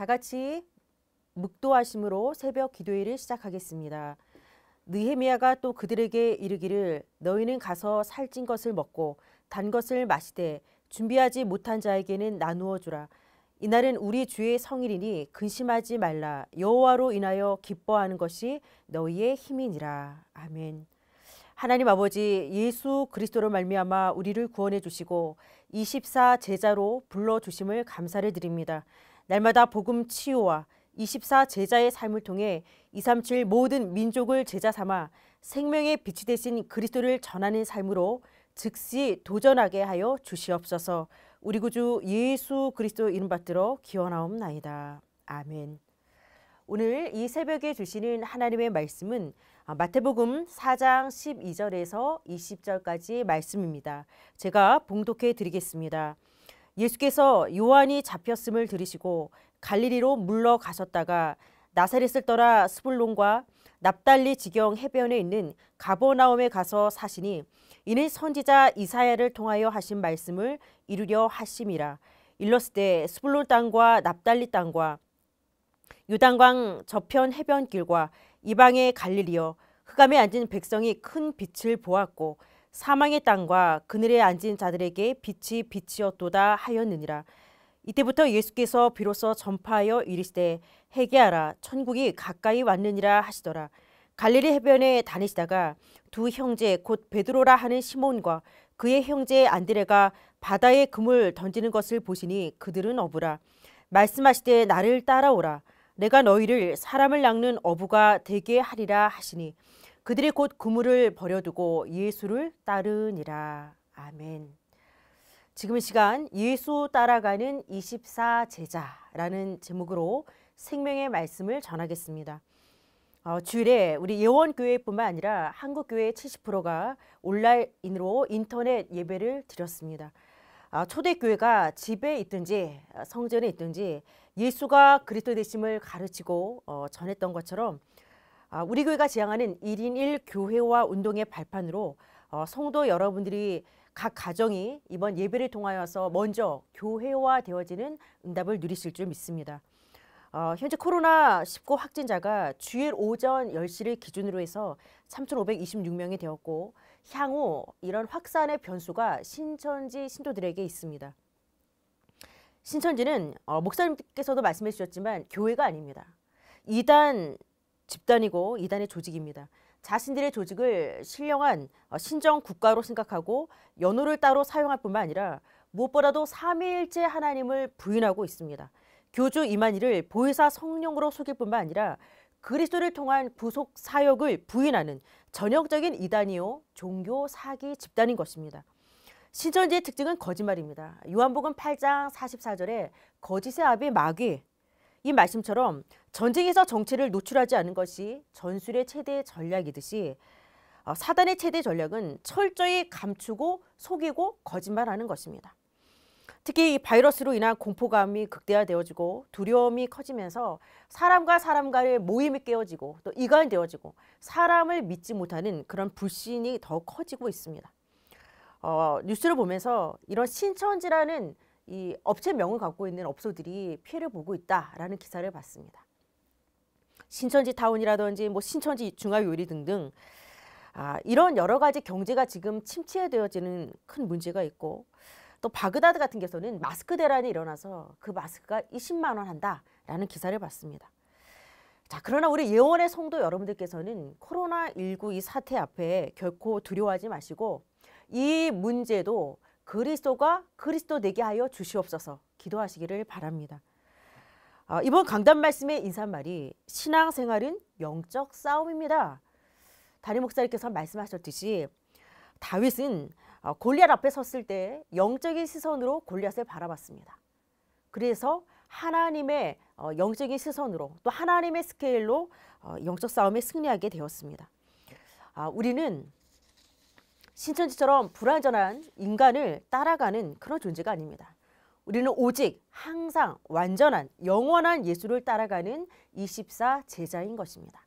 다 같이 묵도하심으로 새벽 기도회를 시작하겠습니다. 느헤미야가 또 그들에게 이르기를 너희는 가서 살찐 것을 먹고 단 것을 마시되 준비하지 못한 자에게는 나누어 주라. 이날은 우리 주의 성일이니 근심하지 말라. 여호와로 인하여 기뻐하는 것이 너희의 힘이니라. 아멘. 하나님 아버지 예수 그리스도로 말미암아 우리를 구원해 주시고 24 제자로 불러 주심을 감사를 드립니다. 날마다 복음 치유와 24 제자의 삶을 통해 237 모든 민족을 제자 삼아 생명의 빛이 되신 그리스도를 전하는 삶으로 즉시 도전하게 하여 주시옵소서. 우리 구주 예수 그리스도 이름 받들어 기원하옵나이다. 아멘. 오늘 이 새벽에 주시는 하나님의 말씀은 마태복음 4장 12절에서 20절까지 말씀입니다. 제가 봉독해 드리겠습니다. 예수께서 요한이 잡혔음을 들으시고 갈릴리로 물러가셨다가 나사렛을 떠나 스불론과 납달리 지경 해변에 있는 가버나움에 가서 사시니 이는 선지자 이사야를 통하여 하신 말씀을 이루려 하심이라 일렀을때 스불론 땅과 납달리 땅과 유단강 저편 해변길과 이방의 갈릴리여 흑암에 앉은 백성이 큰 빛을 보았고 사망의 땅과 그늘에 앉은 자들에게 빛이 빛이었도다 하였느니라. 이때부터 예수께서 비로소 전파하여 이르시되 회개하라 천국이 가까이 왔느니라 하시더라. 갈릴리 해변에 다니시다가 두 형제 곧 베드로라 하는 시몬과 그의 형제 안드레가 바다에 금을 던지는 것을 보시니 그들은 어부라. 말씀하시되 나를 따라오라. 내가 너희를 사람을 낚는 어부가 되게 하리라 하시니 그들이 곧 그물을 버려두고 예수를 따르니라. 아멘. 지금 이 시간 예수 따라가는 24 제자라는 제목으로 생명의 말씀을 전하겠습니다. 어, 주일에 우리 예원교회뿐만 아니라 한국교회 70%가 온라인으로 인터넷 예배를 드렸습니다. 아, 초대교회가 집에 있든지 성전에 있든지 예수가 그리스도 되심을 가르치고 어, 전했던 것처럼 아, 우리 교회가 지향하는 1인 1 교회와 운동의 발판으로 어, 성도 여러분들이 각 가정이 이번 예배를 통하여서 먼저 교회화 되어지는 응답을 누리실 줄 믿습니다. 어, 현재 코로나19 확진자가 주일 오전 10시를 기준으로 해서 3,526명이 되었고 향후 이런 확산의 변수가 신천지 신도들에게 있습니다. 신천지는 어, 목사님께서도 말씀해 주셨지만 교회가 아닙니다. 이단 집단이고 이단의 조직입니다. 자신들의 조직을 신령한 어, 신정 국가로 생각하고 연호를 따로 사용할 뿐만 아니라 무엇보다도 삼위일체 하나님을 부인하고 있습니다. 교주 이만희를 보혜사 성령으로 속일 뿐만 아니라 그리스도를 통한 구속 사역을 부인하는 전형적인 이단이요 종교 사기 집단인 것입니다. 신천지의 특징은 거짓말입니다. 요한복음 8장 44절에 거짓의 아비 마귀 이 말씀처럼 전쟁에서 정체를 노출하지 않은 것이 전술의 최대 전략이듯이 어, 사단의 최대 전략은 철저히 감추고 속이고 거짓말하는 것입니다. 특히 이 바이러스로 인한 공포감이 극대화되어지고 두려움이 커지면서 사람과 사람 간의 모임이 깨어지고 또 이간되어지고 사람을 믿지 못하는 그런 불신이 더 커지고 있습니다. 어, 뉴스를 보면서 이런 신천지라는 이 업체명을 갖고 있는 업소들이 피해를 보고 있다라는 기사를 봤습니다. 신천지 타운이라든지 뭐 신천지 중화 요리 등등 아, 이런 여러 가지 경제가 지금 침체되어지는 큰 문제가 있고 또 바그다드 같은 경우는 마스크 대란이 일어나서 그 마스크가 20만 원 한다라는 기사를 봤습니다. 자, 그러나 우리 예원의 성도 여러분들께서는 코로나19 이 사태 앞에 결코 두려워하지 마시고 이 문제도 그리스도가 그리스도 되게 하여 주시옵소서 기도하시기를 바랍니다. 아, 이번 강단 말씀의 인사말이 신앙생활은 영적 싸움입니다. 다니 목사님께서 말씀하셨듯이 다윗은 어, 골리앗 앞에 섰을 때 영적인 시선으로 골리앗을 바라봤습니다. 그래서 하나님의 어, 영적인 시선으로 또 하나님의 스케일로 어, 영적 싸움에 승리하게 되었습니다. 아, 우리는 신천지처럼 불완전한 인간을 따라가는 그런 존재가 아닙니다. 우리는 오직 항상 완전한 영원한 예수를 따라가는 24 제자인 것입니다.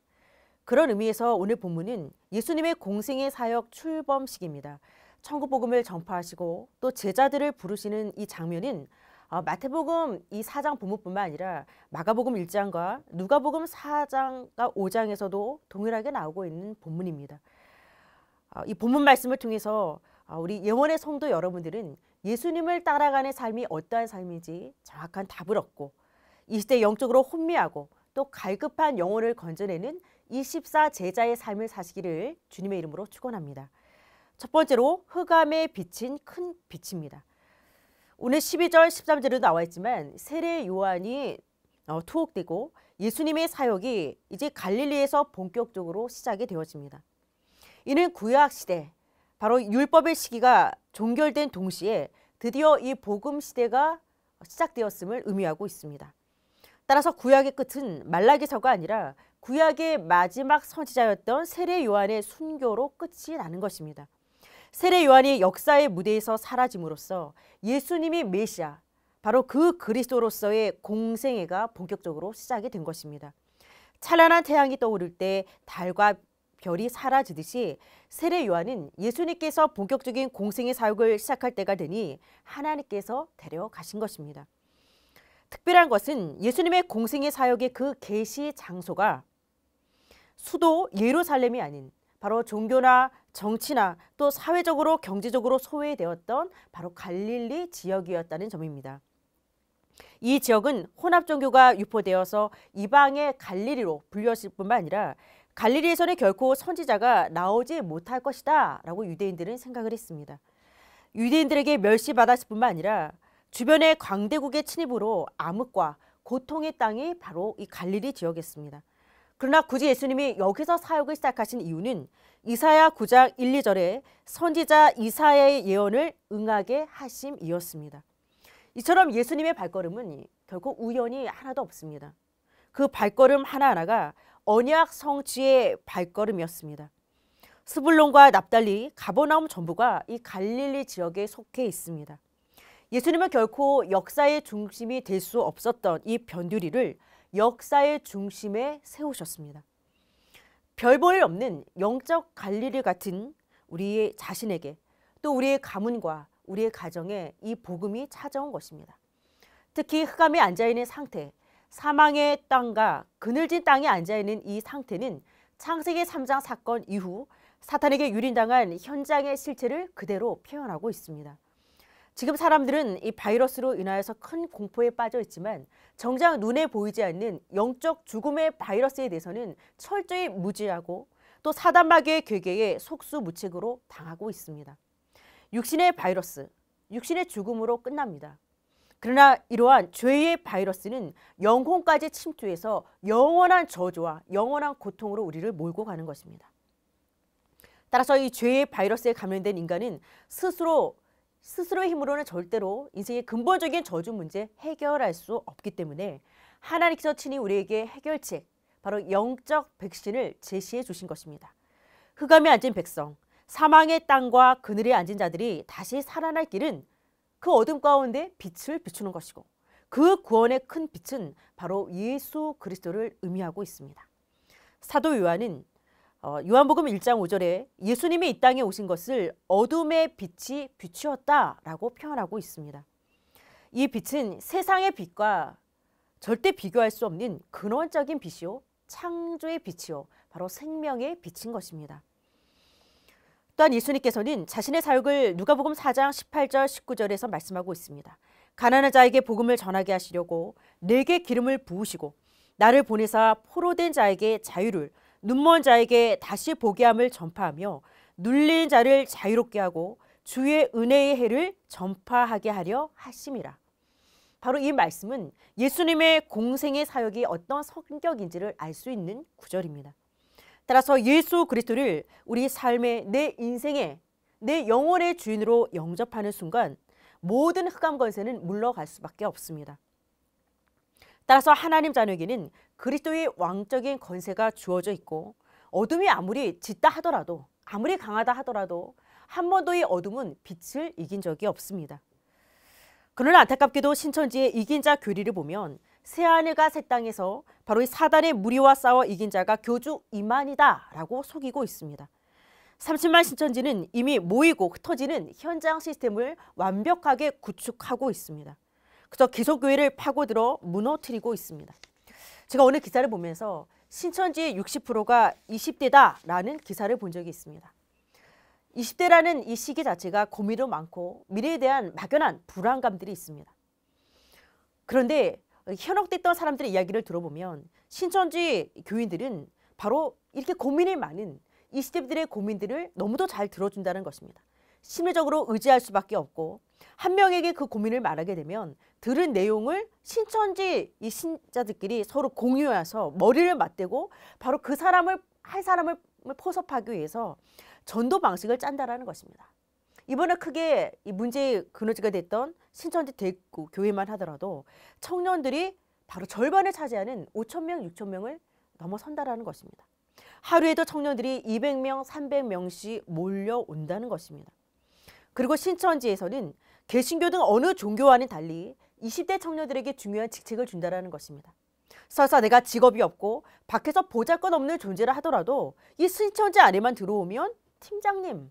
그런 의미에서 오늘 본문은 예수님의 공생의 사역 출범식입니다. 천국 복음을 전파하시고 또 제자들을 부르시는 이 장면은 어, 마태복음 이 4장 본문뿐만 아니라 마가복음 1장과 누가복음 4장과 5장에서도 동일하게 나오고 있는 본문입니다. 어, 이 본문 말씀을 통해서 어, 우리 예원의 성도 여러분들은 예수님을 따라가는 삶이 어떠한 삶인지 정확한 답을 얻고 이 시대 영적으로 혼미하고 또 갈급한 영혼을 건져내는 24 제자의 삶을 사시기를 주님의 이름으로 축원합니다. 첫 번째로 흑암에 비친 큰 빛입니다. 오늘 12절 13절에도 나와 있지만 세례 요한이 어, 투옥되고 예수님의 사역이 이제 갈릴리에서 본격적으로 시작이 되어집니다. 이는 구약 시대 바로 율법의 시기가 종결된 동시에 드디어 이 복음 시대가 시작되었음을 의미하고 있습니다. 따라서 구약의 끝은 말라기서가 아니라 구약의 마지막 선지자였던 세례 요한의 순교로 끝이 나는 것입니다. 세례 요한이 역사의 무대에서 사라짐으로써 예수님이 메시아, 바로 그 그리스도로서의 공생애가 본격적으로 시작이 된 것입니다. 찬란한 태양이 떠오를 때 달과 별이 사라지듯이 세례 요한은 예수님께서 본격적인 공생의 사역을 시작할 때가 되니 하나님께서 데려가신 것입니다. 특별한 것은 예수님의 공생의 사역의 그 계시 장소가 수도 예루살렘이 아닌 바로 종교나 정치나 또 사회적으로 경제적으로 소외되었던 바로 갈릴리 지역이었다는 점입니다. 이 지역은 혼합 종교가 유포되어서 이방의 갈릴리로 불렸을 뿐만 아니라 갈릴리에서는 결코 선지자가 나오지 못할 것이다 라고 유대인들은 생각을 했습니다. 유대인들에게 멸시받았을 뿐만 아니라 주변의 광대국의 침입으로 암흑과 고통의 땅이 바로 이 갈릴리 지역이었습니다. 그러나 굳이 예수님이 여기서 사역을 시작하신 이유는 이사야 9장 1, 2절에 선지자 이사야의 예언을 응하게 하심이었습니다. 이처럼 예수님의 발걸음은 결코 우연이 하나도 없습니다. 그 발걸음 하나하나가 언약 성취의 발걸음이었습니다. 스불론과 납달리 가버나움 전부가 이 갈릴리 지역에 속해 있습니다. 예수님은 결코 역사의 중심이 될 수 없었던 이 변두리를 역사의 중심에 세우셨습니다. 별 볼 없는 영적 갈릴리 같은 우리의 자신에게 또 우리의 가문과 우리의 가정에 이 복음이 찾아온 것입니다. 특히 흑암에 앉아 있는 상태, 사망의 땅과 그늘진 땅에 앉아 있는 이 상태는 창세기 3장 사건 이후 사탄에게 유린당한 현장의 실체를 그대로 표현하고 있습니다. 지금 사람들은 이 바이러스로 인하여서 큰 공포에 빠져 있지만 정작 눈에 보이지 않는 영적 죽음의 바이러스에 대해서는 철저히 무지하고 또 사단마귀의 괴계에 속수무책으로 당하고 있습니다. 육신의 바이러스, 육신의 죽음으로 끝납니다. 그러나 이러한 죄의 바이러스는 영혼까지 침투해서 영원한 저주와 영원한 고통으로 우리를 몰고 가는 것입니다. 따라서 이 죄의 바이러스에 감염된 인간은 스스로 스스로의 힘으로는 절대로 인생의 근본적인 저주 문제 해결할 수 없기 때문에 하나님께서 친히 우리에게 해결책 바로 영적 백신을 제시해 주신 것입니다. 흑암에 앉은 백성, 사망의 땅과 그늘에 앉은 자들이 다시 살아날 길은 그 어둠 가운데 빛을 비추는 것이고 그 구원의 큰 빛은 바로 예수 그리스도를 의미하고 있습니다. 사도 요한은 어, 요한복음 1장 5절에 예수님이 이 땅에 오신 것을 어둠의 빛이 비추었다라고 표현하고 있습니다. 이 빛은 세상의 빛과 절대 비교할 수 없는 근원적인 빛이요 창조의 빛이요 바로 생명의 빛인 것입니다. 또한 예수님께서는 자신의 사역을 누가복음 4장 18절 19절에서 말씀하고 있습니다. 가난한 자에게 복음을 전하게 하시려고 내게 기름을 부으시고 나를 보내사 포로된 자에게 자유를 눈먼 자에게 다시 보게 함을 전파하며 눌린 자를 자유롭게 하고 주의 은혜의 해를 전파하게 하려 하심이라. 바로 이 말씀은 예수님의 공생의 사역이 어떤 성격인지를 알 수 있는 구절입니다. 따라서 예수 그리스도를 우리 삶의 내 인생의 내 영혼의 주인으로 영접하는 순간 모든 흑암 권세는 물러갈 수밖에 없습니다. 따라서 하나님 자녀에게는 그리스도의 왕적인 권세가 주어져 있고 어둠이 아무리 짙다 하더라도 아무리 강하다 하더라도 한 번도 이 어둠은 빛을 이긴 적이 없습니다. 그러나 안타깝게도 신천지의 이긴 자 교리를 보면 새하늘과새 땅에서 바로 이 사단의 무리와 싸워 이긴 자가 교주 이만이다라고 속이고 있습니다. 30만 신천지는 이미 모이고 흩어지는 현장 시스템을 완벽하게 구축하고 있습니다. 그저 기독교회를 파고들어 무너뜨리고 있습니다. 제가 오늘 기사를 보면서 신천지의 60%가 20대다라는 기사를 본 적이 있습니다. 20대라는 이 시기 자체가 고민도 많고 미래에 대한 막연한 불안감들이 있습니다. 그런데 현혹됐던 사람들의 이야기를 들어보면 신천지 교인들은 바로 이렇게 고민이 많은 이시대들의 고민들을 너무도 잘 들어준다는 것입니다. 심리적으로 의지할 수밖에 없고 한 명에게 그 고민을 말하게 되면 들은 내용을 신천지 이 신자들끼리 서로 공유해서 머리를 맞대고 바로 그 사람을 할 사람을 포섭하기 위해서 전도 방식을 짠다라는 것입니다. 이번에 크게 이 문제의 근원지가 됐던 신천지 대구 교회만 하더라도 청년들이 바로 절반을 차지하는 5천 명, 6천 명을 넘어선다라는 것입니다. 하루에도 청년들이 200명, 300명씩 몰려온다는 것입니다. 그리고 신천지에서는 개신교 등 어느 종교와는 달리 20대 청년들에게 중요한 직책을 준다라는 것입니다. 설사 내가 직업이 없고 밖에서 보잘것 없는 존재를 하더라도 이 신천지 안에만 들어오면 팀장님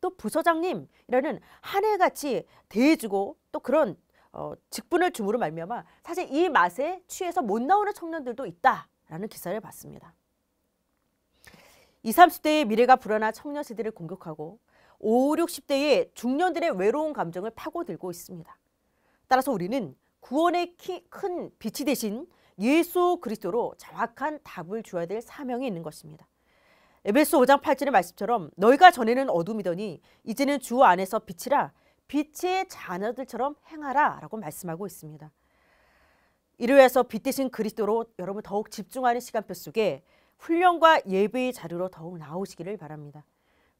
또 부서장님이라는 하늘같이 대해주고 또 그런 어, 직분을 주으로 말미암아 사실 이 맛에 취해서 못 나오는 청년들도 있다라는 기사를 봤습니다. 20, 30대의 미래가 불안한 청년 세대를 공격하고 5, 60대의 중년들의 외로운 감정을 파고들고 있습니다. 따라서 우리는 구원의 키, 큰 빛이 대신 예수 그리스도로 정확한 답을 줘야 될 사명이 있는 것입니다. 에베소 5장 8절의 말씀처럼 너희가 전에는 어둠이더니 이제는 주 안에서 빛이라 빛의 자녀들처럼 행하라라고 말씀하고 있습니다. 이로해서 빛 대신 그리스도로 여러분 더욱 집중하는 시간표 속에 훈련과 예배의 자리로 더욱 나오시기를 바랍니다.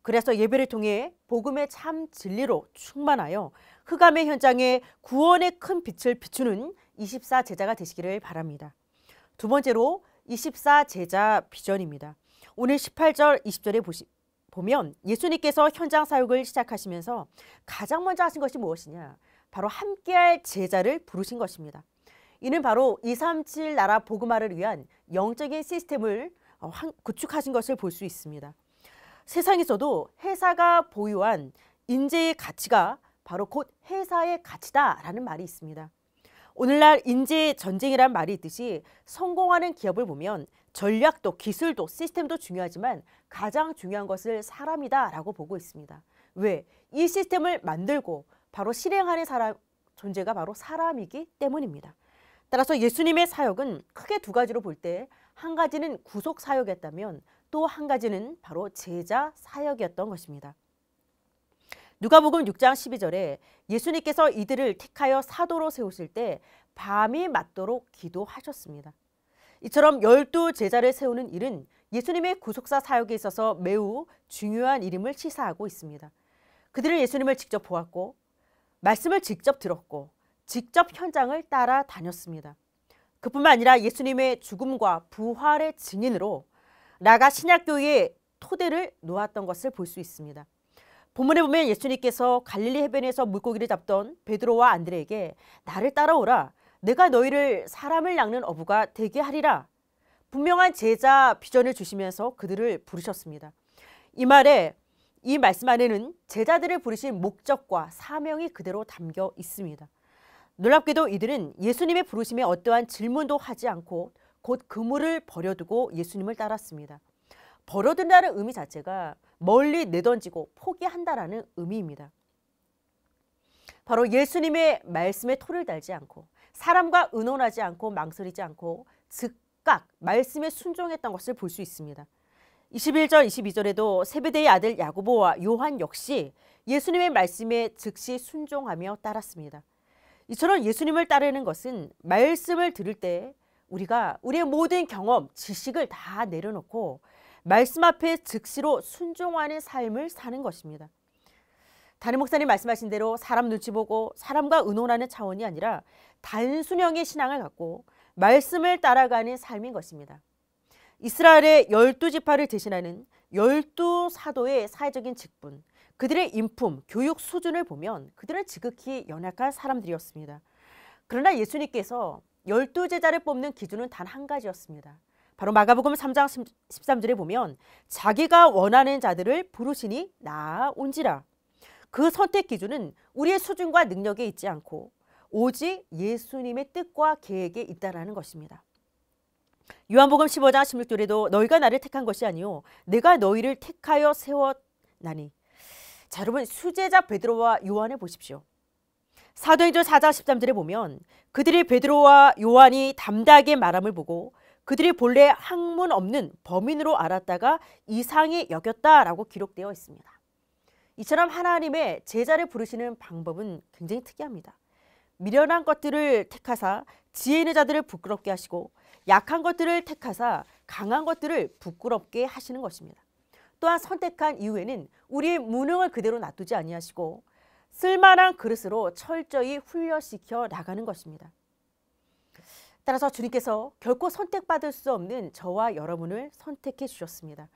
그래서 예배를 통해 복음의 참 진리로 충만하여 흑암의 현장에 구원의 큰 빛을 비추는 24 제자가 되시기를 바랍니다. 두 번째로 24 제자 비전입니다. 오늘 18절 20절에 보시 보면 예수님께서 현장 사역을 시작하시면서 가장 먼저 하신 것이 무엇이냐? 바로 함께할 제자를 부르신 것입니다. 이는 바로 237 나라 복음화를 위한 영적인 시스템을 어, 구축하신 것을 볼 수 있습니다. 세상에서도 회사가 보유한 인재의 가치가 바로 곧 회사의 가치다라는 말이 있습니다. 오늘날 인재 전쟁이란 말이 있듯이 성공하는 기업을 보면 전략도 기술도 시스템도 중요하지만 가장 중요한 것을 사람이다 라고 보고 있습니다. 왜? 이 시스템을 만들고 바로 실행하는 사람, 존재가 바로 사람이기 때문입니다. 따라서 예수님의 사역은 크게 두 가지로 볼 때 한 가지는 구속 사역이었다면 또 한 가지는 바로 제자 사역이었던 것입니다. 누가복음 6장 12절에 예수님께서 이들을 택하여 사도로 세우실 때 밤이 맞도록 기도하셨습니다. 이처럼 열두 제자를 세우는 일은 예수님의 구속사 사역에 있어서 매우 중요한 일임을 시사하고 있습니다. 그들은 예수님을 직접 보았고 말씀을 직접 들었고 직접 현장을 따라다녔습니다. 그뿐만 아니라 예수님의 죽음과 부활의 증인으로 나가 신약교의 토대를 놓았던 것을 볼 수 있습니다. 본문에 보면 예수님께서 갈릴리 해변에서 물고기를 잡던 베드로와 안드레에게 나를 따라오라 내가 너희를 사람을 낚는 어부가 되게 하리라. 분명한 제자 비전을 주시면서 그들을 부르셨습니다. 이 말에 이 말씀 안에는 제자들을 부르신 목적과 사명이 그대로 담겨 있습니다. 놀랍게도 이들은 예수님의 부르심에 어떠한 질문도 하지 않고 곧 그물을 버려두고 예수님을 따랐습니다. 버려둔다는 의미 자체가 멀리 내던지고 포기한다라는 의미입니다. 바로 예수님의 말씀에 토를 달지 않고 사람과 의논하지 않고 망설이지 않고 즉각 말씀에 순종했던 것을 볼 수 있습니다. 21절, 22절에도 세베대의 아들 야고보와 요한 역시 예수님의 말씀에 즉시 순종하며 따랐습니다. 이처럼 예수님을 따르는 것은 말씀을 들을 때 우리가 우리의 모든 경험, 지식을 다 내려놓고 말씀 앞에 즉시로 순종하는 삶을 사는 것입니다. 다른 목사님 말씀하신 대로 사람 눈치 보고 사람과 의논하는 차원이 아니라 단순형의 신앙을 갖고 말씀을 따라가는 삶인 것입니다. 이스라엘의 열두 지파를 대신하는 열두 사도의 사회적인 직분, 그들의 인품, 교육 수준을 보면 그들은 지극히 연약한 사람들이었습니다. 그러나 예수님께서 열두 제자를 뽑는 기준은 단 한 가지였습니다. 바로 마가복음 3장 13절에 보면 자기가 원하는 자들을 부르시니 나온지라그 선택 기준은 우리의 수준과 능력에 있지 않고 오직 예수님의 뜻과 계획에 있다라는 것입니다. 요한복음 15장 16절에도 너희가 나를 택한 것이 아니요 내가 너희를 택하여 세웠나니 자 여러분 수제자 베드로와 요한을 보십시오. 사도행전 4장 13절에 보면 그들이 베드로와 요한이 담대하게 말함을 보고 그들이 본래 학문 없는 범인으로 알았다가 이상히 여겼다라고 기록되어 있습니다. 이처럼 하나님의 제자를 부르시는 방법은 굉장히 특이합니다. 미련한 것들을 택하사 지혜 있는 자들을 부끄럽게 하시고 약한 것들을 택하사 강한 것들을 부끄럽게 하시는 것입니다. 또한 선택한 이후에는 우리의 무능을 그대로 놔두지 아니하시고 쓸만한 그릇으로 철저히 훈련시켜 나가는 것입니다. 따라서 주님께서 결코 선택받을 수 없는 저와 여러분을 선택해 주셨습니다.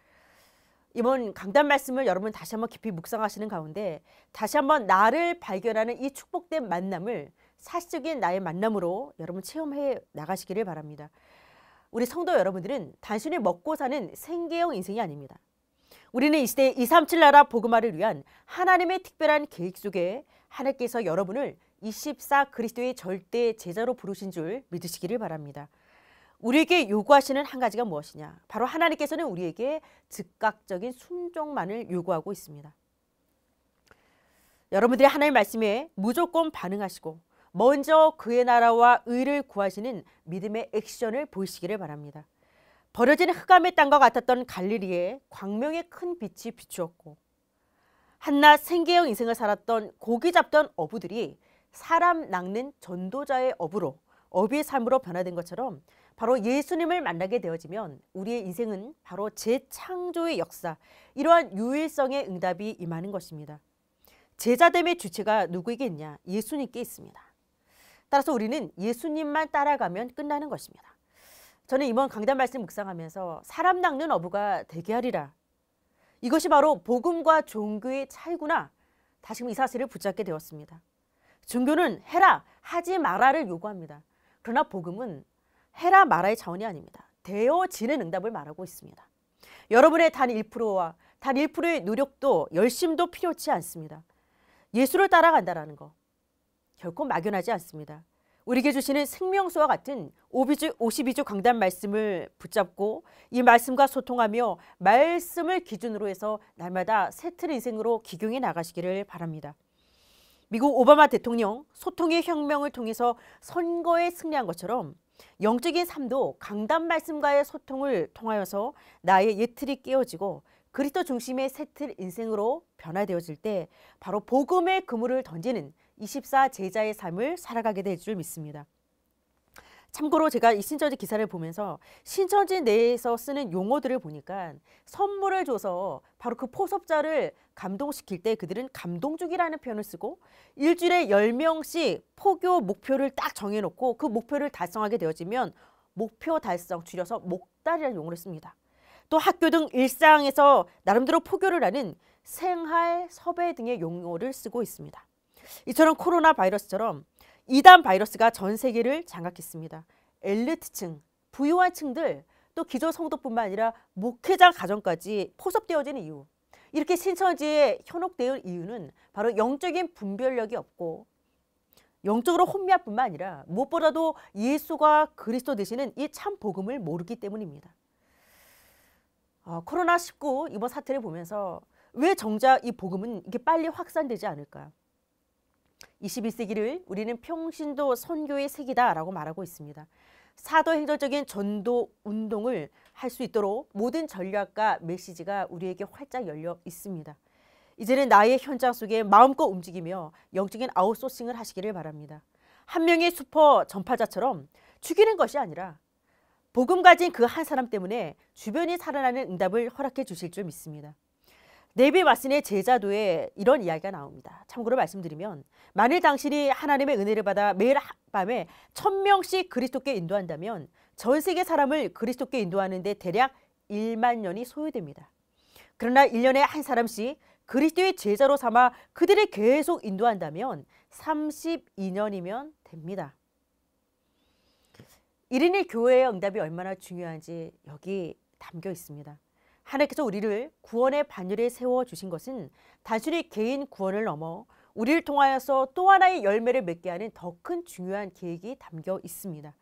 이번 강단 말씀을 여러분 다시 한번 깊이 묵상하시는 가운데 다시 한번 나를 발견하는 이 축복된 만남을 사실적인 나의 만남으로 여러분 체험해 나가시기를 바랍니다. 우리 성도 여러분들은 단순히 먹고 사는 생계형 인생이 아닙니다. 우리는 이 시대 2, 3, 7 나라 복음화를 위한 하나님의 특별한 계획 속에 하나님께서 여러분을 24 그리스도의 절대 제자로 부르신 줄 믿으시기를 바랍니다. 우리에게 요구하시는 한 가지가 무엇이냐? 바로 하나님께서는 우리에게 즉각적인 순종만을 요구하고 있습니다. 여러분들이 하나님의 말씀에 무조건 반응하시고 먼저 그의 나라와 의를 구하시는 믿음의 액션을 보시기를 바랍니다. 버려진 흑암의 땅과 같았던 갈릴리에 광명의 큰 빛이 비추었고 한낱 생계형 인생을 살았던 고기 잡던 어부들이 사람 낚는 전도자의 업으로 어비의 삶으로 변화된 것처럼 바로 예수님을 만나게 되어지면 우리의 인생은 바로 재창조의 역사, 이러한 유일성의 응답이 임하는 것입니다. 제자됨의 주체가 누구에게 있냐? 예수님께 있습니다. 따라서 우리는 예수님만 따라가면 끝나는 것입니다. 저는 이번 강단 말씀 묵상하면서 사람 낚는 어부가 되게 하리라. 이것이 바로 복음과 종교의 차이구나. 다시금 이 사실을 붙잡게 되었습니다. 종교는 해라, 하지 마라를 요구합니다. 그러나 복음은 해라 마라의 자원이 아닙니다. 되어지는 응답을 말하고 있습니다. 여러분의 단 1%와 단 1%의 노력도 열심도 필요치 않습니다. 예수를 따라간다라는 거, 결코 막연하지 않습니다. 우리에게 주시는 생명수와 같은 52조, 52조 강단 말씀을 붙잡고 이 말씀과 소통하며 말씀을 기준으로 해서 날마다 새틀 인생으로 기경해 나가시기를 바랍니다. 미국 오바마 대통령 소통의 혁명을 통해서 선거에 승리한 것처럼 영적인 삶도 강단 말씀과의 소통을 통하여서 나의 예틀이 깨어지고 그리스도 중심의 새틀 인생으로 변화되어질 때 바로 복음의 그물을 던지는 24 제자의 삶을 살아가게 될 줄 믿습니다. 참고로 제가 이 신천지 기사를 보면서 신천지 내에서 쓰는 용어들을 보니까 선물을 줘서 바로 그 포섭자를 감동시킬 때 그들은 감동주기라는 표현을 쓰고 일주일에 열명씩 포교 목표를 딱 정해놓고 그 목표를 달성하게 되어지면 목표 달성 줄여서 목달이라는 용어를 씁니다. 또 학교 등 일상에서 나름대로 포교를 하는 생활, 섭외 등의 용어를 쓰고 있습니다. 이처럼 코로나 바이러스처럼 이단 바이러스가 전 세계를 장악했습니다. 엘리트층, 부유한 층들, 또 기존 성도뿐만 아니라 목회자 가정까지 포섭되어지 이유. 이렇게 신천지에 현혹되어 이유는 바로 영적인 분별력이 없고 영적으로 혼미뿐만 아니라 무엇보다도 예수가 그리스도 되시는 이 참 복음을 모르기 때문입니다. 어, 코로나 19 이번 사태를 보면서 왜 정작 이 복음은 이게 빨리 확산되지 않을까? 21세기를 우리는 평신도 선교의 세기다라고 말하고 있습니다. 사도행전적인 전도 운동을 할 수 있도록 모든 전략과 메시지가 우리에게 활짝 열려 있습니다. 이제는 나의 현장 속에 마음껏 움직이며 영적인 아웃소싱을 하시기를 바랍니다. 한 명의 슈퍼 전파자처럼 죽이는 것이 아니라 복음 가진 그 한 사람 때문에 주변이 살아나는 응답을 허락해 주실 줄 믿습니다. 네빌 마슨의 제자도에 이런 이야기가 나옵니다. 참고로 말씀드리면 만일 당신이 하나님의 은혜를 받아 매일 밤에 천명씩 그리스도께 인도한다면 전 세계 사람을 그리스도께 인도하는데 대략 1만 년이 소요됩니다. 그러나 1년에 한 사람씩 그리스도의 제자로 삼아 그들을 계속 인도한다면 32년이면 됩니다. 1인 1교회의 응답이 얼마나 중요한지 여기 담겨 있습니다. 하나님께서 우리를 구원의 반열에 세워 주신 것은 단순히 개인 구원을 넘어 우리를 통하여서 또 하나의 열매를 맺게 하는 더 큰 중요한 계획이 담겨 있습니다.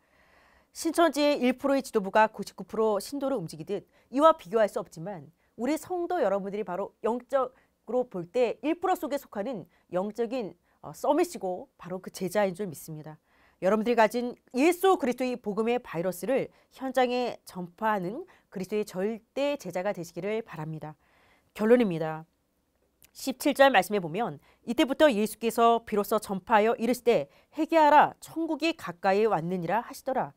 신천지의 1%의 지도부가 99% 신도를 움직이듯 이와 비교할 수 없지만 우리 성도 여러분들이 바로 영적으로 볼 때 1% 속에 속하는 영적인 어, 썸이고 바로 그 제자인 줄 믿습니다. 여러분들이 가진 예수 그리스도의 복음의 바이러스를 현장에 전파하는 그리스도의 절대 제자가 되시기를 바랍니다. 결론입니다. 17절 말씀에 보면 이때부터 예수께서 비로소 전파하여 이르시되 회개하라 천국이 가까이 왔느니라 하시더라.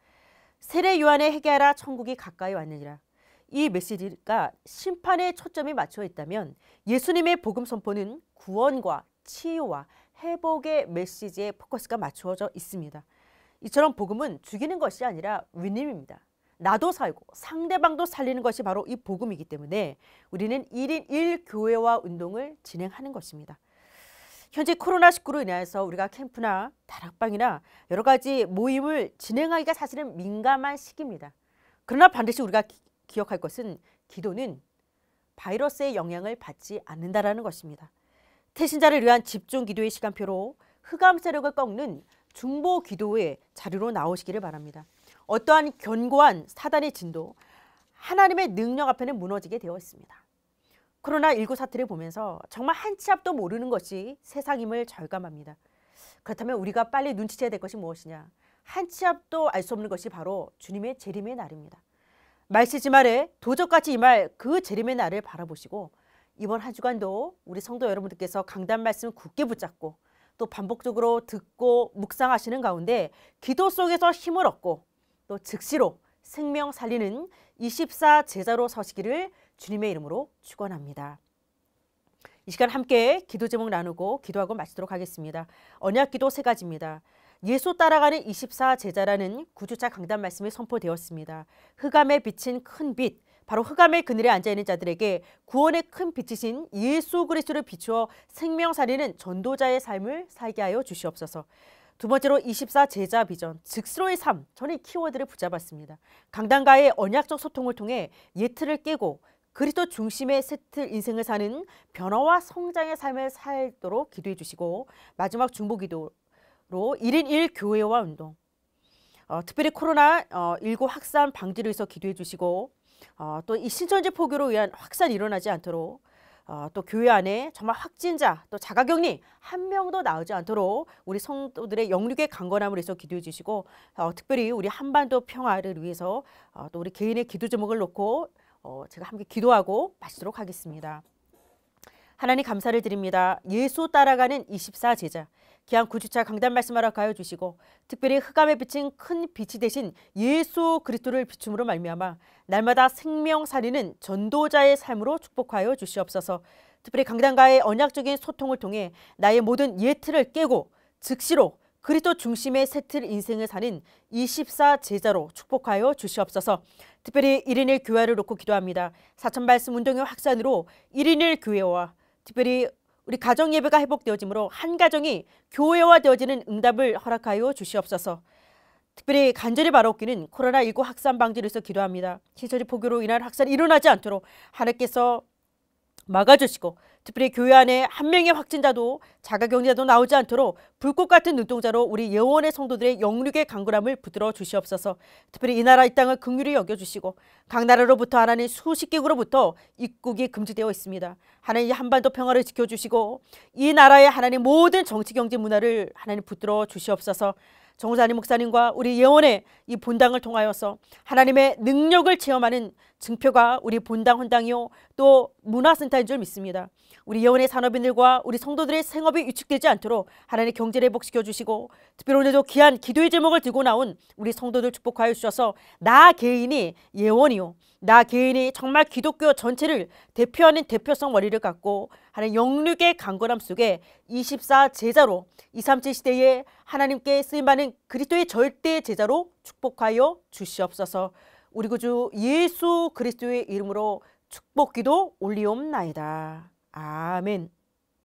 세례 요한의 회개하라 천국이 가까이 왔느니라. 이 메시지가 심판의 초점이 맞춰 있다면 예수님의 복음 선포는 구원과 치유와 회복의 메시지에 포커스가 맞추어져 있습니다. 이처럼 복음은 죽이는 것이 아니라 위님입니다. 나도 살고 상대방도 살리는 것이 바로 이 복음이기 때문에 우리는 1인 1교회와 운동을 진행하는 것입니다. 현재 코로나19로 인해서 우리가 캠프나 다락방이나 여러 가지 모임을 진행하기가 사실은 민감한 시기입니다. 그러나 반드시 우리가 기, 기억할 것은 기도는 바이러스의 영향을 받지 않는다라는 것입니다. 태신자를 위한 집중 기도의 시간표로 흑암 세력을 꺾는 중보 기도의 자료로 나오시기를 바랍니다. 어떠한 견고한 사단의 진도 하나님의 능력 앞에는 무너지게 되었습니다. 코로나19 사태를 보면서 정말 한 치 앞도 모르는 것이 세상임을 절감합니다. 그렇다면 우리가 빨리 눈치채야 될 것이 무엇이냐? 한 치 앞도 알 수 없는 것이 바로 주님의 재림의 날입니다. 말세지말에 도적같이 임할 그 재림의 날을 바라보시고 이번 한 주간도 우리 성도 여러분들께서 강단 말씀을 굳게 붙잡고 또 반복적으로 듣고 묵상하시는 가운데 기도 속에서 힘을 얻고 또 즉시로 생명 살리는 24 제자로 서시기를 주님의 이름으로 축원합니다. 이 시간 함께 기도 제목 나누고 기도하고 마치도록 하겠습니다. 언약 기도 세 가지입니다. 예수 따라가는 24 제자라는 구주차 강단 말씀이 선포되었습니다. 흑암에 비친 큰 빛, 바로 흑암의 그늘에 앉아있는 자들에게 구원의 큰 빛이신 예수 그리스도를 비추어 생명 살리는 전도자의 삶을 살게 하여 주시옵소서. 두 번째로 24 제자 비전, 즉스로의 삶, 저는 이 키워드를 붙잡았습니다. 강단가의 언약적 소통을 통해 예틀을 깨고 그리스도 중심의 세틀 인생을 사는 변화와 성장의 삶을 살도록 기도해 주시고 마지막 중보기도로 1인 1 교회와 운동, 어, 특별히 코로나19 어, 확산 방지를 위해서 기도해 주시고 어, 또이 신천지 포교로 의한 확산이 일어나지 않도록 어, 또 교회 안에 정말 확진자 또 자가격리 한 명도 나오지 않도록 우리 성도들의 영육의 강건함을 위해서 기도해 주시고 어, 특별히 우리 한반도 평화를 위해서 어, 또 우리 개인의 기도 제목을 놓고 어, 제가 함께 기도하고 마치도록 하겠습니다. 하나님 감사를 드립니다. 예수 따라가는 24제자 기왕 구주차 강단 말씀하러 가여 주시고 특별히 흑암에 비친 큰 빛이 대신 예수 그리스도를 비춤으로 말미암아 날마다 생명 살리는 전도자의 삶으로 축복하여 주시옵소서. 특별히 강단과의 언약적인 소통을 통해 나의 모든 예틀을 깨고 즉시로 그리스도 중심의 세틀 인생을 사는 24 제자로 축복하여 주시옵소서. 특별히 1인 1교회를 놓고 기도합니다. 사천 말씀 운동의 확산으로 1인 1교회와 특별히 우리 가정 예배가 회복되어지므로 한 가정이 교회화 되어지는 응답을 허락하여 주시옵소서. 특별히 간절히 바라옵기는 코로나19 확산 방지를 위해서 기도합니다. 시설이 포교로 인한 확산이 일어나지 않도록 하나님께서 막아주시고 특별히 교회 안에 한 명의 확진자도 자가격리자도 나오지 않도록 불꽃 같은 눈동자로 우리 예원의 성도들의 영육의 강구함을 부드러 주시옵소서. 특별히 이 나라 이 땅을 극률히 여겨주시고 각 나라로부터 하나님 수십 개국으로부터 입국이 금지되어 있습니다. 하나님 한반도 평화를 지켜주시고 이 나라의 하나님 모든 정치 경제 문화를 하나님 붙들어 주시옵소서. 정사님 목사님과 우리 예원의 이 본당을 통하여서 하나님의 능력을 체험하는 증표가 우리 본당 헌당이요 또 문화센터인 줄 믿습니다. 우리 예원의 산업인들과 우리 성도들의 생업이 위축되지 않도록 하나님의 경제를 회복시켜 주시고 특별히 오늘도 귀한 기도의 제목을 들고 나온 우리 성도들 축복하여 주셔서 나 개인이 예원이요 나 개인이 정말 기독교 전체를 대표하는 대표성 원리를 갖고 하는 영육의 강건함 속에 24 제자로 237 시대에 하나님께 쓰임받는 그리스도의 절대 제자로 축복하여 주시옵소서. 우리 구주 예수 그리스도의 이름으로 축복기도 올리옵나이다. 아멘.